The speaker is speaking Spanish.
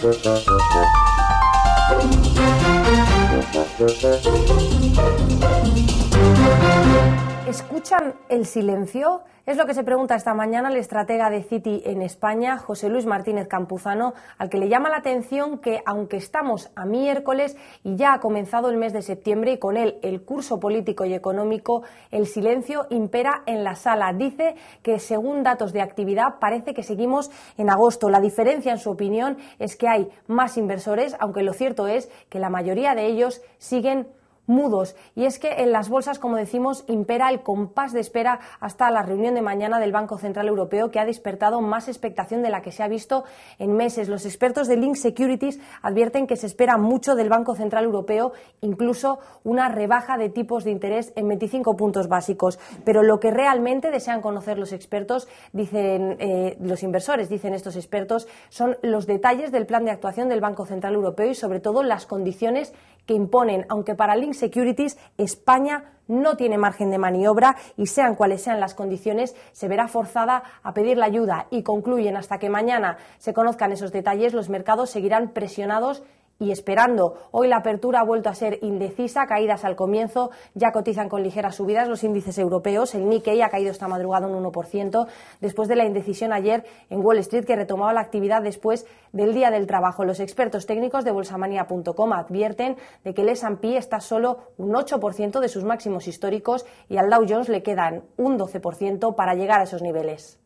Thank you. ¿Escuchan el silencio? Es lo que se pregunta esta mañana el estratega de Citi en España, José Luis Martínez Campuzano, al que le llama la atención que, aunque estamos a miércoles y ya ha comenzado el mes de septiembre y con él el curso político y económico, el silencio impera en la sala. Dice que, según datos de actividad, parece que seguimos en agosto. La diferencia, en su opinión, es que hay más inversores, aunque lo cierto es que la mayoría de ellos siguen mudos. Y es que en las bolsas, como decimos, impera el compás de espera hasta la reunión de mañana del Banco Central Europeo, que ha despertado más expectación de la que se ha visto en meses. Los expertos de Link Securities advierten que se espera mucho del Banco Central Europeo, incluso una rebaja de tipos de interés en 25 puntos básicos. Pero lo que realmente desean conocer los expertos, dicen eh, los inversores, dicen estos expertos, son los detalles del plan de actuación del Banco Central Europeo y, sobre todo, las condiciones que imponen, aunque para Link Securities España no tiene margen de maniobra y sean cuales sean las condiciones, se verá forzada a pedir la ayuda y concluyen hasta que mañana se conozcan esos detalles, los mercados seguirán presionados y esperando. Hoy la apertura ha vuelto a ser indecisa, caídas al comienzo, ya cotizan con ligeras subidas los índices europeos. El Nikkei ha caído esta madrugada un 1% después de la indecisión ayer en Wall Street que retomaba la actividad después del Día del Trabajo. Los expertos técnicos de bolsamania.com advierten de que el S&P está solo un 8% de sus máximos históricos y al Dow Jones le quedan un 12% para llegar a esos niveles.